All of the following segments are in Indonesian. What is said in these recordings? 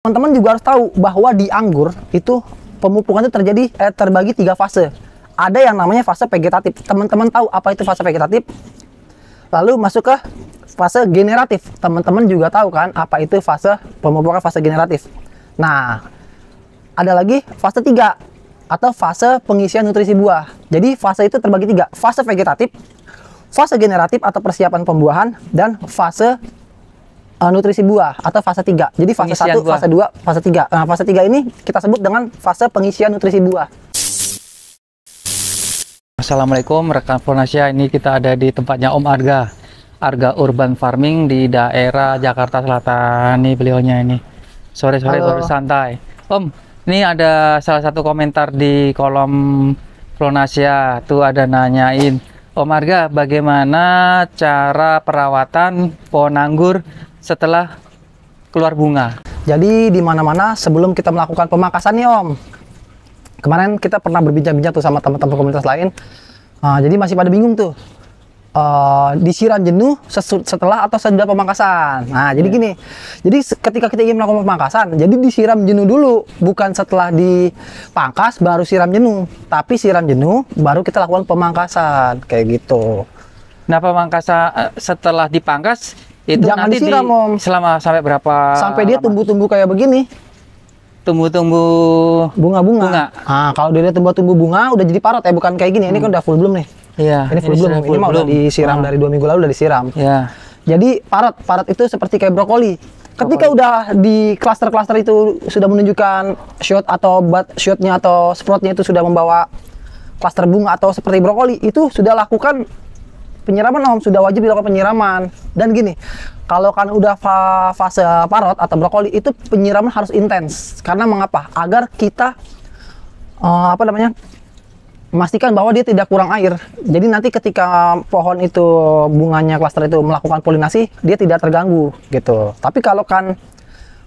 Teman-teman juga harus tahu bahwa di anggur itu pemupukan itu terjadi eh, terbagi tiga fase. Ada yang namanya fase vegetatif. Teman-teman tahu apa itu fase vegetatif? Lalu masuk ke fase generatif. Teman-teman juga tahu kan apa itu fase pemupukan fase generatif. Nah, ada lagi fase tiga atau fase pengisian nutrisi buah. Jadi fase itu terbagi tiga. Fase vegetatif, fase generatif atau persiapan pembuahan, dan fase uh, nutrisi buah atau fase 3. Jadi fase pengisian 1, fase 2, fase 3. Nah, fase 3 ini kita sebut dengan fase pengisian nutrisi buah. Assalamualaikum rekan Fornasia, ini kita ada di tempatnya Om Arga. Arga Urban Farming di daerah Jakarta Selatan ini beliaunya ini. Sore-sore baru santai. Om, ini ada salah satu komentar di kolom Flonasia tuh ada nanyain Om Arga, bagaimana cara perawatan pohon anggur setelah keluar bunga. Jadi di mana-mana sebelum kita melakukan pemangkasan nih Om. Kemarin kita pernah berbincang-bincang tuh sama teman-teman komunitas lain. Uh, jadi masih pada bingung tuh. Uh, disiram jenuh setelah atau sudah pemangkasan. Nah, jadi iya. gini. Jadi ketika kita ingin melakukan pemangkasan, jadi disiram jenuh dulu, bukan setelah dipangkas baru siram jenuh, tapi siram jenuh baru kita lakukan pemangkasan kayak gitu. Nah, pemangkasan eh, setelah dipangkas itu Jangan nanti disiram, di, Om. Selama sampai berapa? Sampai dia tumbuh-tumbuh kayak begini. Tumbuh-tumbuh bunga-bunga. Bunga. Ah, kalau dia tumbuh-tumbuh bunga udah jadi parot ya, bukan kayak gini. Ini hmm. kan udah full belum nih. Iya. Ini full ini belum. Full ini mau udah disiram oh. dari dua minggu lalu udah disiram. Iya. Jadi parot, parot itu seperti kayak brokoli. Ketika udah di klaster-klaster itu sudah menunjukkan shot atau bat shotnya atau sproutnya itu sudah membawa klaster bunga atau seperti brokoli itu sudah lakukan penyiraman Om sudah wajib dilakukan penyiraman. Dan gini, kalau kan udah fa fase parot atau brokoli itu penyiraman harus intens. Karena mengapa? Agar kita uh, apa namanya? memastikan bahwa dia tidak kurang air. Jadi nanti ketika eh, pohon itu bunganya klaster itu melakukan polinasi, dia tidak terganggu gitu. Tapi kalau kan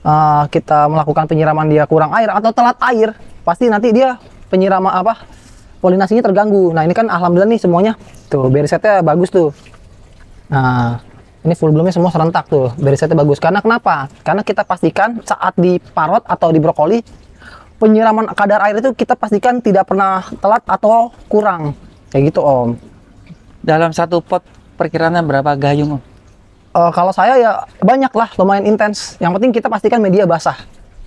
uh, kita melakukan penyiraman dia kurang air atau telat air, pasti nanti dia penyiraman apa polinasinya terganggu. Nah, ini kan alhamdulillah nih semuanya tuh berisetnya bagus tuh. Nah, ini full bloomnya semua serentak tuh. Berisetnya bagus. Karena kenapa? Karena kita pastikan saat di parot atau di brokoli penyiraman kadar air itu kita pastikan tidak pernah telat atau kurang. Kayak gitu, Om. Dalam satu pot perkiranya berapa gayung, Om? Uh, kalau saya ya banyak lah, lumayan intens. Yang penting kita pastikan media basah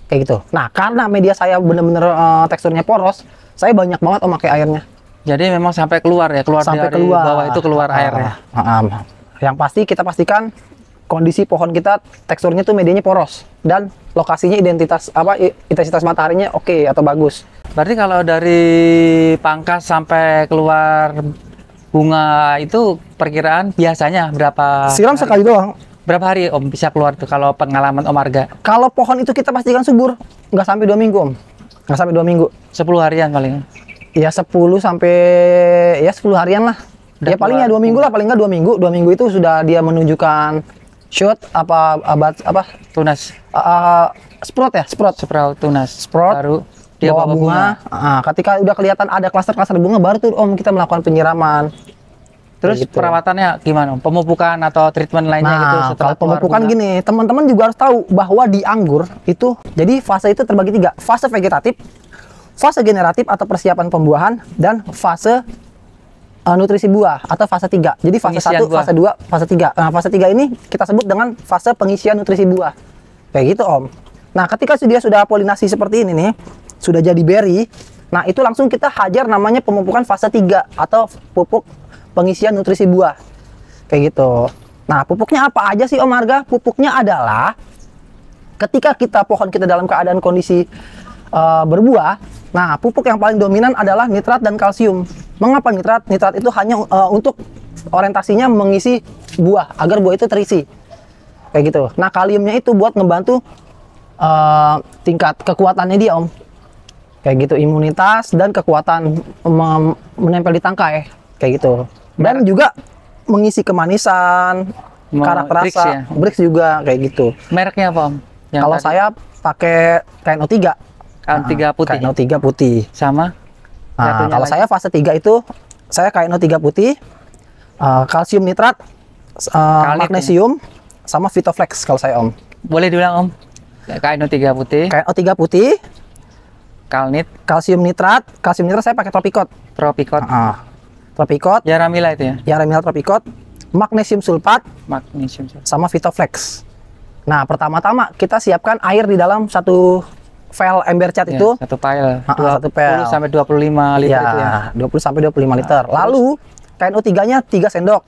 kayak gitu. Nah, karena media saya benar-benar uh, eh, teksturnya poros, saya banyak banget om pakai airnya jadi memang sampai keluar ya keluar sampai dari keluar. bawah itu keluar ah, airnya ah, ah, ah. yang pasti kita pastikan kondisi pohon kita teksturnya tuh medianya poros dan lokasinya identitas apa intensitas mataharinya oke okay atau bagus. Berarti kalau dari pangkas sampai keluar bunga itu perkiraan biasanya berapa? Siram hari? sekali doang. Berapa hari Om bisa keluar tuh kalau pengalaman Om Arga? Kalau pohon itu kita pastikan subur, nggak sampai dua minggu Om nggak sampai dua minggu sepuluh harian paling ya sepuluh sampai ya 10 harian lah Dan ya palingnya dua minggu lah paling nggak dua minggu dua minggu itu sudah dia menunjukkan shoot apa abad apa tunas uh, sprout ya sprout sprout tunas sprout baru dia bawa bunga, bunga. Uh, ketika udah kelihatan ada klaster klaster bunga baru tuh om kita melakukan penyiraman Terus gitu. Ya. perawatannya gimana? Pemupukan atau treatment lainnya nah, gitu setelah kalau pemupukan gini, teman-teman juga harus tahu bahwa di anggur itu jadi fase itu terbagi tiga, fase vegetatif, fase generatif atau persiapan pembuahan dan fase uh, nutrisi buah atau fase 3. Jadi fase satu, 1, fase 2, fase 3. Nah, fase 3 ini kita sebut dengan fase pengisian nutrisi buah. Kayak gitu, Om. Nah, ketika dia sudah polinasi seperti ini nih, sudah jadi berry, nah itu langsung kita hajar namanya pemupukan fase 3 atau pupuk pengisian nutrisi buah. Kayak gitu. Nah, pupuknya apa aja sih Om Arga Pupuknya adalah ketika kita pohon kita dalam keadaan kondisi uh, berbuah, nah pupuk yang paling dominan adalah nitrat dan kalsium. Mengapa nitrat? Nitrat itu hanya uh, untuk orientasinya mengisi buah agar buah itu terisi. Kayak gitu. Nah, kaliumnya itu buat ngebantu uh, tingkat kekuatannya dia, Om kayak gitu imunitas dan kekuatan menempel di tangkai kayak gitu dan nah. juga mengisi kemanisan Mau karakter bricks rasa ya? bricks juga kayak gitu mereknya apa om kalau saya pakai kain O3 kain O3 putih kain O3 putih sama nah, kalau lagi. saya fase 3 itu saya kain O3 putih uh, kalsium nitrat uh, magnesium ya? sama Vitoflex kalau saya om boleh diulang om KNO3 putih KNO3 putih kalnit kalsium nitrat kalsium nitrat saya pakai tropicot tropicot uh -uh. Tropicot. Yaramila itu ya? Yaramila Tropicot, magnesium sulfat, magnesium sulfat. sama Vitoflex. Nah, pertama-tama kita siapkan air di dalam satu file ember cat ya, itu. Satu file Uh, ah, satu file 20 sampai 25 liter ya, itu ya. 20 ya, sampai 25 nah, liter. Lalu KNO3-nya 3 sendok.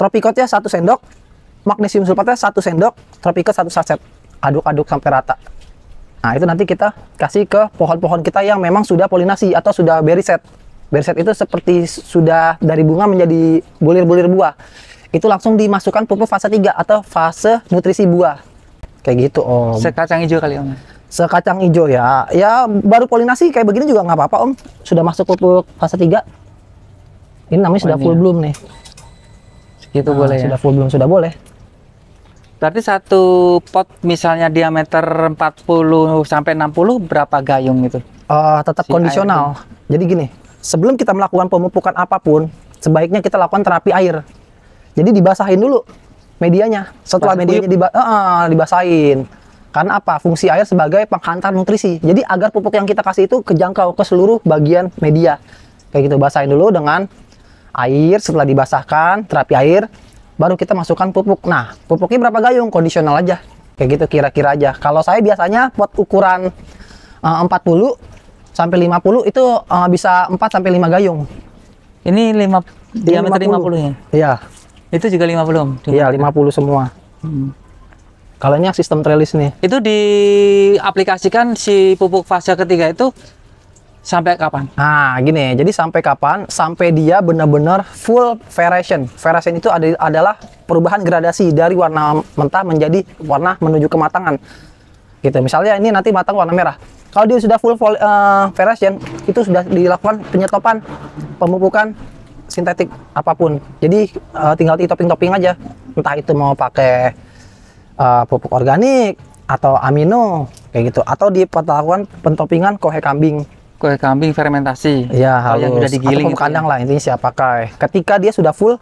Tropicotnya satu sendok. Magnesium sulfatnya satu sendok, tropicot satu sachet. Aduk-aduk sampai rata. Nah, itu nanti kita kasih ke pohon-pohon kita yang memang sudah polinasi atau sudah beriset. set Berset itu seperti sudah dari bunga menjadi bulir-bulir buah. Itu langsung dimasukkan pupuk fase 3 atau fase nutrisi buah. Kayak gitu, Om. Sekacang hijau kali, Om. Sekacang hijau ya. Ya baru polinasi kayak begini juga nggak apa-apa, Om. Sudah masuk pupuk fase 3. Ini namanya oh, sudah full ya. bloom nih. Segitu nah, boleh sudah ya. Sudah full bloom, sudah boleh. Berarti satu pot misalnya diameter 40 sampai 60 berapa gayung itu? Uh, tetap si kondisional. Jadi gini, sebelum kita melakukan pemupukan apapun, sebaiknya kita lakukan terapi air. Jadi dibasahin dulu medianya. Setelah Basah medianya diba uh, dibasahin. Karena apa? Fungsi air sebagai penghantar nutrisi. Jadi agar pupuk yang kita kasih itu kejangkau ke seluruh bagian media. Kayak gitu basahin dulu dengan air setelah dibasahkan, terapi air, baru kita masukkan pupuk. Nah, pupuknya berapa gayung? Kondisional aja. Kayak gitu kira-kira aja. Kalau saya biasanya pot ukuran 40 eh, sampai 50 itu uh, bisa 4 sampai 5 gayung. Ini 5 diameter 50 ya? Iya. Itu juga 50 om? Iya, 50 semua. Hmm. yang sistem trellis nih. Itu diaplikasikan si pupuk fase ketiga itu sampai kapan? Nah, gini. Jadi sampai kapan? Sampai dia benar-benar full variation. Variation itu ada, adalah perubahan gradasi dari warna mentah menjadi warna menuju kematangan. Gitu. Misalnya ini nanti matang warna merah kalau dia sudah full vol, uh, itu sudah dilakukan penyetopan pemupukan sintetik apapun. Jadi uh, tinggal di topping-topping aja. Entah itu mau pakai uh, pupuk organik atau amino kayak gitu atau di pertarungan pentopingan kohe kambing kue kambing fermentasi. ya halus. Yang sudah digiling Atau ya. kandang ya. lah intinya siapa pakai. Ketika dia sudah full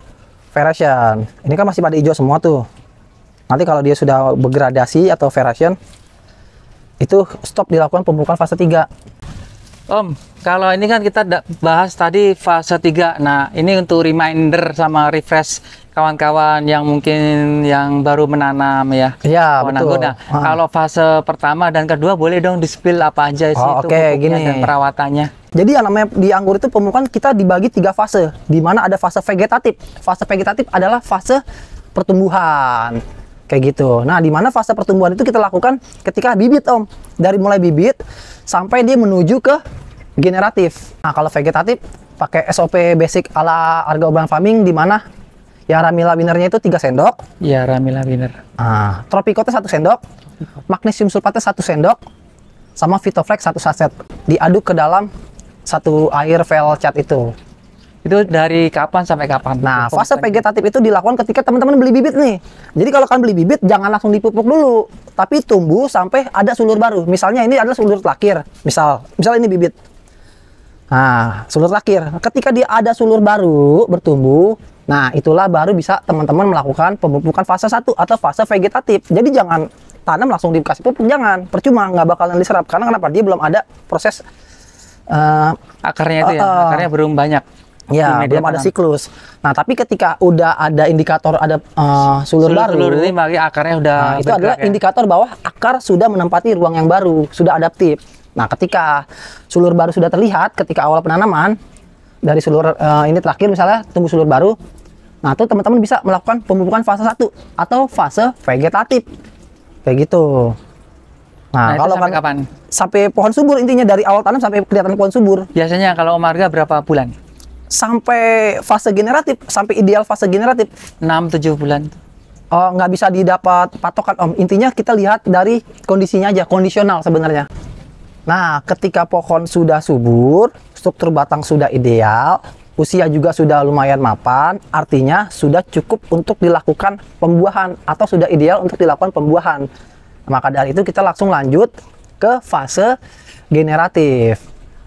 ferration. Ini kan masih pada hijau semua tuh. Nanti kalau dia sudah bergradasi atau ferration, itu stop dilakukan pembukaan fase 3. Om, kalau ini kan kita bahas tadi fase 3. Nah, ini untuk reminder sama refresh kawan-kawan yang mungkin yang baru menanam ya. Iya, betul. Nah, hmm. kalau fase pertama dan kedua boleh dong di-spill apa aja sih oh, itu okay, gini. dan perawatannya. Jadi yang namanya di anggur itu pembukaan kita dibagi tiga fase, di mana ada fase vegetatif. Fase vegetatif adalah fase pertumbuhan. Kayak gitu. Nah, di mana fase pertumbuhan itu kita lakukan ketika bibit, Om. Dari mulai bibit sampai dia menuju ke generatif. Nah, kalau vegetatif pakai SOP basic ala Argo Urban Farming di mana ya Ramila winernya itu tiga sendok. Ya, Ramila Winner. Ah, Tropicotnya 1 sendok. Magnesium sulfatnya 1 sendok. Sama Vitoflex satu saset. Diaduk ke dalam satu air vel cat itu. Itu dari kapan sampai kapan? Nah, fase vegetatif itu dilakukan ketika teman-teman beli bibit nih. Jadi kalau kalian beli bibit jangan langsung dipupuk dulu, tapi tumbuh sampai ada sulur baru. Misalnya ini adalah sulur terakhir, misal, misal ini bibit. Nah, sulur terakhir. Ketika dia ada sulur baru bertumbuh, nah itulah baru bisa teman-teman melakukan pemupukan fase 1 atau fase vegetatif. Jadi jangan tanam langsung dikasih pupuk, jangan. Percuma, nggak bakalan diserap. Karena kenapa? Dia belum ada proses uh, akarnya itu uh, ya, akarnya belum banyak Ya, belum ada siklus. Nah, tapi ketika udah ada indikator ada uh, sulur, baru, sulur ini bagi akarnya udah nah, itu adalah ya? indikator bahwa akar sudah menempati ruang yang baru, sudah adaptif. Nah, ketika sulur baru sudah terlihat ketika awal penanaman dari sulur uh, ini terakhir misalnya tumbuh sulur baru. Nah, itu teman-teman bisa melakukan pemupukan fase 1 atau fase vegetatif. Kayak gitu. Nah, nah kalau sampai kan, kapan? Sampai pohon subur intinya dari awal tanam sampai kelihatan pohon subur. Biasanya kalau marga berapa bulan? sampai fase generatif, sampai ideal fase generatif? 6-7 bulan. Oh, nggak bisa didapat patokan om. Intinya kita lihat dari kondisinya aja, kondisional sebenarnya. Nah, ketika pohon sudah subur, struktur batang sudah ideal, usia juga sudah lumayan mapan, artinya sudah cukup untuk dilakukan pembuahan atau sudah ideal untuk dilakukan pembuahan. Maka dari itu kita langsung lanjut ke fase generatif.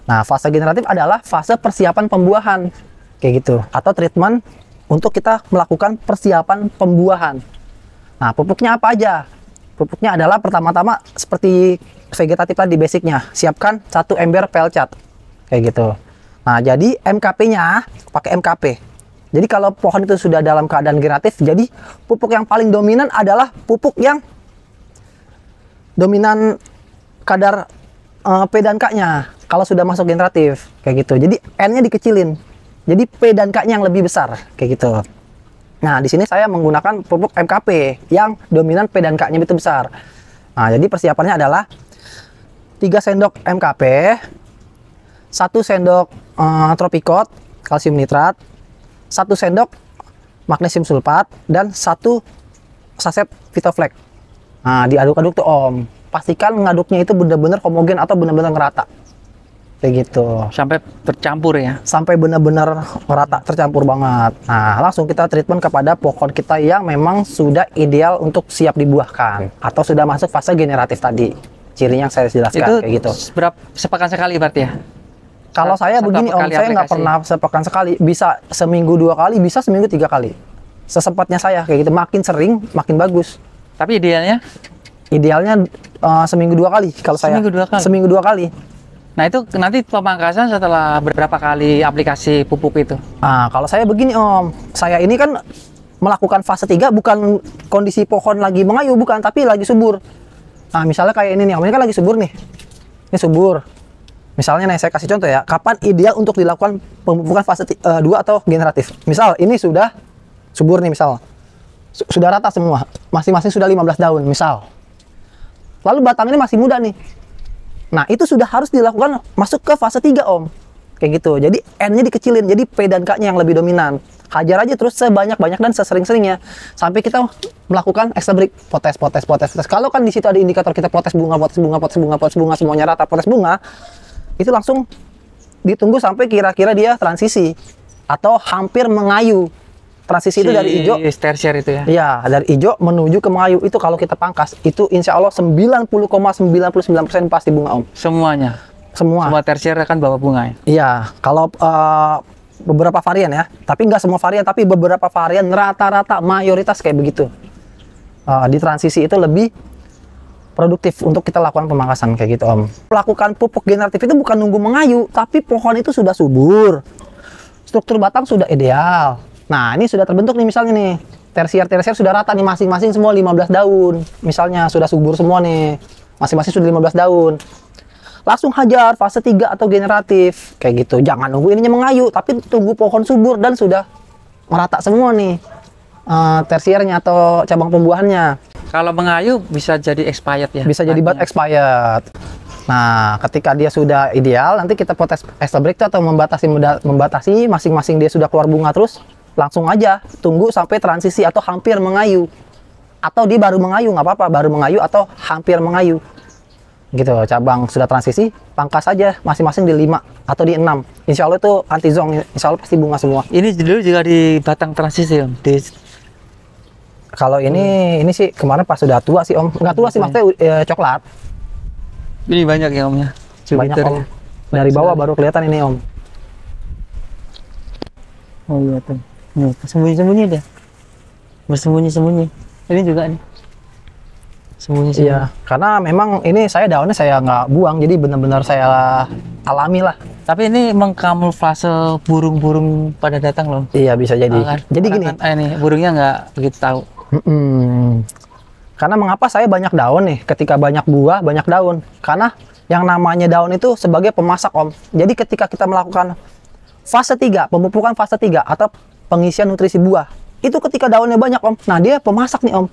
Nah, fase generatif adalah fase persiapan pembuahan. Kayak gitu. Atau treatment untuk kita melakukan persiapan pembuahan. Nah, pupuknya apa aja? Pupuknya adalah pertama-tama seperti vegetatif tadi basicnya. Siapkan satu ember pelcat. Kayak gitu. Nah, jadi MKP-nya pakai MKP. Jadi kalau pohon itu sudah dalam keadaan generatif, jadi pupuk yang paling dominan adalah pupuk yang dominan kadar eh, P dan K-nya kalau sudah masuk generatif kayak gitu jadi n-nya dikecilin jadi p dan k-nya yang lebih besar kayak gitu nah di sini saya menggunakan pupuk MKP yang dominan p dan k-nya itu besar nah jadi persiapannya adalah tiga sendok MKP satu sendok uh, eh, tropikot kalsium nitrat satu sendok magnesium sulfat dan satu saset fitoflex nah diaduk-aduk tuh om pastikan ngaduknya itu benar-benar homogen atau benar-benar rata kayak gitu sampai tercampur ya sampai benar-benar merata tercampur banget nah langsung kita treatment kepada pohon kita yang memang sudah ideal untuk siap dibuahkan atau sudah masuk fase generatif tadi Ciri yang saya jelaskan itu kayak gitu berapa sepekan sekali berarti ya kalau saya begini om saya nggak pernah sepekan sekali bisa seminggu dua kali bisa seminggu tiga kali sesempatnya saya kayak gitu makin sering makin bagus tapi idealnya idealnya uh, seminggu dua kali kalau saya dua kali seminggu dua kali Nah itu nanti pemangkasan setelah beberapa kali aplikasi pupuk itu? Nah, kalau saya begini om, saya ini kan melakukan fase 3 bukan kondisi pohon lagi mengayu bukan, tapi lagi subur. Nah misalnya kayak ini nih om, ini kan lagi subur nih. Ini subur. Misalnya nih saya kasih contoh ya, kapan ideal untuk dilakukan pemupukan fase 2 eh, atau generatif? Misal ini sudah subur nih misal. Sudah rata semua, masing-masing sudah 15 daun misal. Lalu batang ini masih muda nih Nah, itu sudah harus dilakukan masuk ke fase 3, Om. Kayak gitu. Jadi N-nya dikecilin, jadi P dan K-nya yang lebih dominan. Hajar aja terus sebanyak-banyak dan sesering-seringnya sampai kita melakukan extra break, potes, potes, potes, potes. Kalau kan di situ ada indikator kita potes bunga, potes bunga, potes bunga, potes bunga semuanya rata, potes bunga, itu langsung ditunggu sampai kira-kira dia transisi atau hampir mengayu transisi si itu dari hijau tersier itu ya Iya, dari hijau menuju ke melayu itu kalau kita pangkas itu insya Allah 90,99% pasti bunga om semuanya semua semua tersier akan bawa bunga ya iya kalau uh, beberapa varian ya tapi nggak semua varian tapi beberapa varian rata-rata mayoritas kayak begitu uh, di transisi itu lebih produktif untuk kita lakukan pemangkasan kayak gitu om lakukan pupuk generatif itu bukan nunggu mengayu tapi pohon itu sudah subur struktur batang sudah ideal Nah, ini sudah terbentuk nih misalnya nih. Tersier-tersier sudah rata nih masing-masing semua 15 daun. Misalnya sudah subur semua nih. Masing-masing sudah 15 daun. Langsung hajar fase 3 atau generatif. Kayak gitu. Jangan nunggu ininya mengayu, tapi tunggu pohon subur dan sudah merata semua nih. Uh, tersiernya atau cabang pembuahannya. Kalau mengayu bisa jadi expired ya. Bisa jadi bat expired. Nah, ketika dia sudah ideal, nanti kita potes estabrik atau membatasi membatasi masing-masing dia sudah keluar bunga terus langsung aja tunggu sampai transisi atau hampir mengayu atau dia baru mengayu nggak apa-apa baru mengayu atau hampir mengayu gitu cabang sudah transisi pangkas aja masing-masing di 5 atau di 6 insya Allah itu anti zong insya Allah pasti bunga semua ini dulu juga di batang transisi om di kalau ini hmm. ini sih kemarin pas sudah tua sih om nggak tua sih hmm. maksudnya e, coklat ini banyak ya omnya banyak om ya? dari bawah baru kelihatan ini om oh kelihatan iya, nih sembunyi-sembunyi dia bersembunyi-sembunyi ini juga nih sembunyi sembunyi iya karena memang ini saya daunnya saya nggak buang jadi benar-benar saya alami lah tapi ini mengkamuflase burung-burung pada datang loh iya bisa jadi nah, kan? jadi gini kan, eh, ini burungnya nggak begitu tahu mm -mm. karena mengapa saya banyak daun nih ketika banyak buah banyak daun karena yang namanya daun itu sebagai pemasak om. Jadi ketika kita melakukan fase 3, pemupukan fase 3 atau pengisian nutrisi buah. Itu ketika daunnya banyak om. Nah dia pemasak nih om.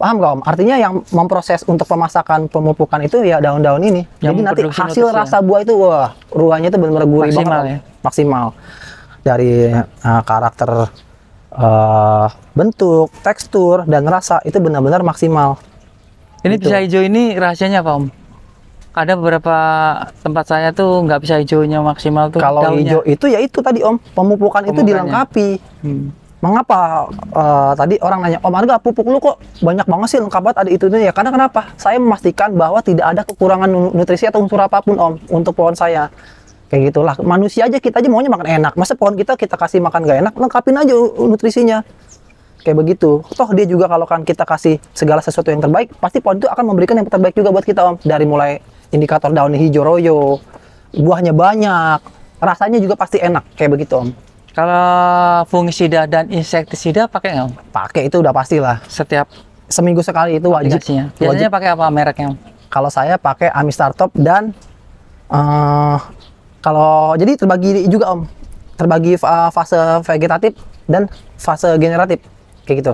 Paham gak om? Artinya yang memproses untuk pemasakan pemupukan itu ya daun-daun ini. Yang Jadi nanti hasil ya? rasa buah itu wah ruahnya itu benar-benar gurih maksimal, banget. Ya? Maksimal. Dari uh, karakter uh, bentuk, tekstur dan rasa itu benar-benar maksimal. Ini gitu. bisa hijau ini rahasianya apa om? ada beberapa tempat saya tuh nggak bisa hijaunya maksimal tuh. Kalau hijau itu ya itu tadi Om, pemupukan itu dilengkapi. Hmm. Mengapa uh, tadi orang nanya Om Arga pupuk lu kok banyak banget sih lengkap banget ada itu ya karena kenapa? Saya memastikan bahwa tidak ada kekurangan nutrisi atau unsur apapun Om untuk pohon saya kayak gitulah manusia aja kita aja maunya makan enak masa pohon kita kita kasih makan gak enak lengkapin aja nutrisinya kayak begitu toh dia juga kalau kan kita kasih segala sesuatu yang terbaik pasti pohon itu akan memberikan yang terbaik juga buat kita om dari mulai indikator daun hijau royo buahnya banyak rasanya juga pasti enak kayak begitu om kalau fungisida dan insektisida pakai nggak Pakai itu udah pastilah. Setiap seminggu sekali itu wajib. Biasanya wajib. pakai apa mereknya? Kalau saya pakai Amistar Top dan uh, kalau jadi terbagi juga om, terbagi uh, fase vegetatif dan fase generatif kayak gitu.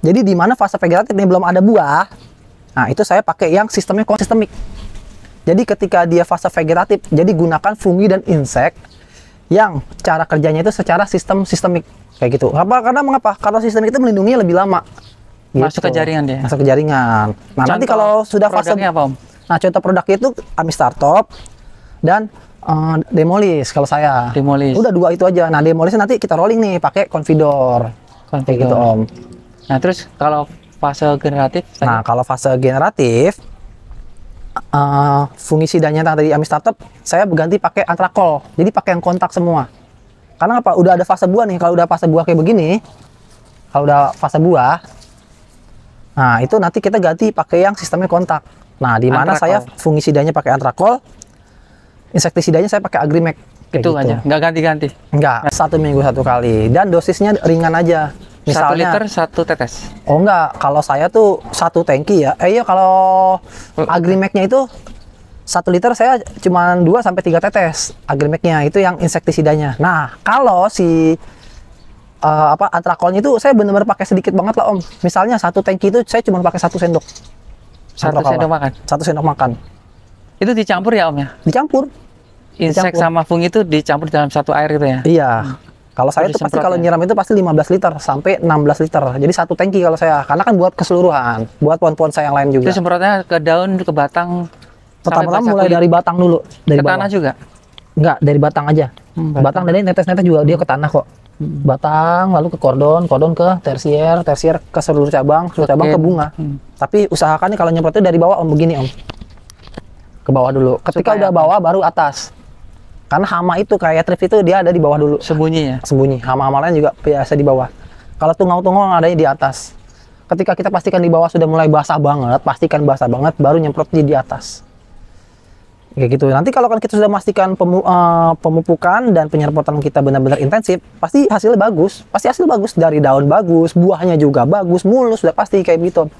Jadi di mana fase vegetatif ini belum ada buah, nah itu saya pakai yang sistemnya konsistemik. Jadi ketika dia fase vegetatif, jadi gunakan fungi dan insek yang cara kerjanya itu secara sistem sistemik kayak gitu. Apa karena mengapa? Karena sistem itu melindungi lebih lama. Gitu. Masuk ke jaringan dia. Masuk ke jaringan. Nah, contoh nanti kalau sudah fase apa, Om? Nah, contoh produknya itu top dan uh, Demolis kalau saya. Demolis. Udah dua itu aja. Nah, Demolis nanti kita rolling nih pakai Confidor. Confidor. Kayak gitu, Om. Nah, terus kalau fase generatif? Nah, kalau fase generatif uh, eh, dan nyata tadi Amis Startup, saya berganti pakai antrakol. Jadi pakai yang kontak semua. Karena apa? Udah ada fase buah nih. Kalau udah fase buah kayak begini, kalau udah fase buah, nah itu nanti kita ganti pakai yang sistemnya kontak. Nah, di mana saya fungisidanya pakai antrakol, insektisidanya saya pakai agrimek. Itu gitu. aja, nggak ganti-ganti? Nggak, satu minggu satu kali. Dan dosisnya ringan aja. Misalnya, satu liter satu tetes. Oh enggak, kalau saya tuh satu tangki ya. Eh iya kalau oh. agrimeknya itu satu liter saya cuma dua sampai tiga tetes agrimeknya itu yang insektisidanya. Nah, kalau si uh, apa antrakolnya itu saya benar-benar pakai sedikit banget lah Om. Misalnya satu tangki itu saya cuma pakai satu sendok. Satu sendok, sendok makan. Satu sendok makan. Itu dicampur ya Om ya? Dicampur. Insek sama fungi itu dicampur dalam satu air gitu ya? Iya. Hmm. Kalau saya itu pasti kalau ya? nyiram itu pasti 15 liter sampai 16 liter. Jadi satu tangki kalau saya, karena kan buat keseluruhan, buat pohon-pohon saya yang lain juga. Itu semprotnya ke daun, ke batang. Pertama-tama mulai dari batang dulu, dari ke bawah. tanah juga. Enggak, dari batang aja. Hmm, batang, dari netes-netes juga dia ke tanah kok. Hmm. Batang lalu ke kordon, kordon ke tersier, tersier ke seluruh cabang, seluruh okay. cabang ke bunga. Hmm. Tapi nih kalau nyemprotnya dari bawah om oh, begini om. Ke bawah dulu. Ketika Supaya udah bawah baru atas karena hama itu kayak ya, trip itu dia ada di bawah dulu. Sembunyi ya? Sembunyi. Hama-hama lain juga biasa di bawah. Kalau tungau-tungau ada di atas. Ketika kita pastikan di bawah sudah mulai basah banget, pastikan basah banget, baru nyemprot di atas. Kayak gitu. Nanti kalau kan kita sudah memastikan pemu, uh, pemupukan dan penyemprotan kita benar-benar intensif, pasti hasilnya bagus. Pasti hasil bagus dari daun bagus, buahnya juga bagus, mulus sudah pasti kayak gitu.